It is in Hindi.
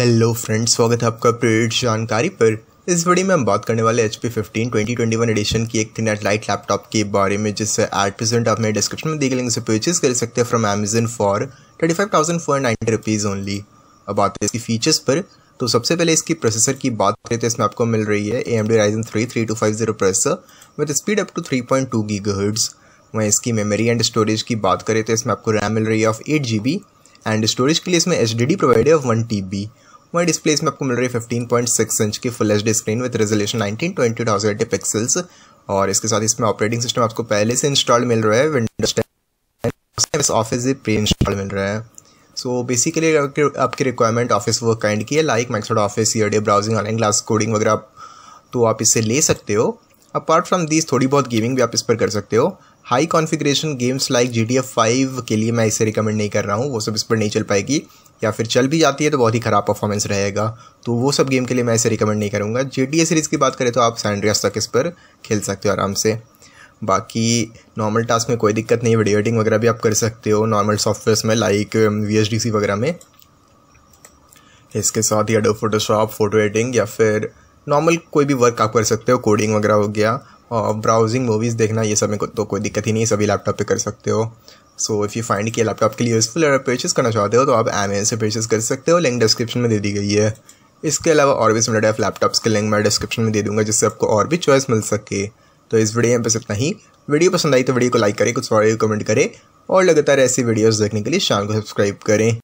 हेलो फ्रेंड्स स्वागत है आपका प्रेरित जानकारी पर इस वीडियो में हम बात करने वाले H P fifteen twenty twenty one edition की एक थिनेट लाइट लैपटॉप के बारे में जिससे एट प्रेजेंट आप मेरे डिस्क्रिप्शन में दी गई उसे परचेज कर सकते हैं from Amazon for thirty five thousand four ninety rupees only अब आते हैं इसकी फीचर्स पर तो सबसे पहले इसकी प्रोसेसर की बात करें तो इसमें आपको मिल रही है A M D Ryzen three three two five zero processor with speed up to three point two gigahertz वहीं इसकी मेमोरी एंड स्टोरेज की बात करें तो इसमें आपको रैम मिल रही है of eight G B and storage के लिए इसमें एच डी डी प्रोवाइड है ऑफ वन टी बी वहीं डिस्प्ले इसमें आपको मिल रही है 15.6 इंच की full H screen with resolution nineteen twenty thousand pixels और इसके साथ इसमें ऑपरेटिंग सिस्टम आपको पहले से इंस्टॉल मिल रहा है Windows ten office pre install मिल रहा है सो so, बेसिकली आपकी रिक्वायरमेंट ऑफिस वर्क काइंड की है like Microsoft office every day browsing online class coding वगैरह तो आप इससे ले सकते हो अपार्ट फ्रॉम दिस थोड़ी बहुत गेमिंग भी आप इस पर कर सकते हो high configuration games like G T F five के लिए मैं इसे रिकमेंड नहीं कर रहा हूँ वो सब इस पर नहीं चल पाएगी या फिर चल भी जाती है तो बहुत ही ख़राब परफॉर्मेंस रहेगा तो वो सब गेम के लिए मैं इसे रिकमेंड नहीं करूँगा जी डी ए सीरीज़ की बात करें तो आप सैंड्रियास तक इस पर खेल सकते हो आराम से बाकी नॉर्मल टास्क में कोई दिक्कत नहीं वीडियो एडिटिंग वगैरह भी आप कर सकते हो नॉर्मल सॉफ्टवेयर्स में लाइक वी डी सी वगैरह में इसके साथ ही अडो फोटोशॉप फोटो एडिटिंग या फिर नॉर्मल कोई भी वर्क आप कर सकते हो कोडिंग वगैरह हो गया और ब्राउजिंग मूवीज़ देखना ये सब में तो कोई दिक्कत ही नहीं सभी लैपटॉप पे कर सकते हो सो इफ़ यू फाइंड कि लैपटॉप के लिए यूज़फुल अगर परचेज करना चाहते हो तो आप एम से परचेज कर सकते हो लिंक डिस्क्रिप्शन में दे दी गई है इसके अलावा और भी सिमिलर टाइप लैपटॉप्स के लिंक मैं डिस्क्रिप्शन में दे दूँगा जिससे आपको और भी चॉइस मिल सके तो इस वीडियो में बस इतना ही वीडियो पसंद आई तो वीडियो को लाइक करें कुछ और कमेंट करें और लगातार ऐसी वीडियोज़ देखने के लिए चैनल को सब्सक्राइब करें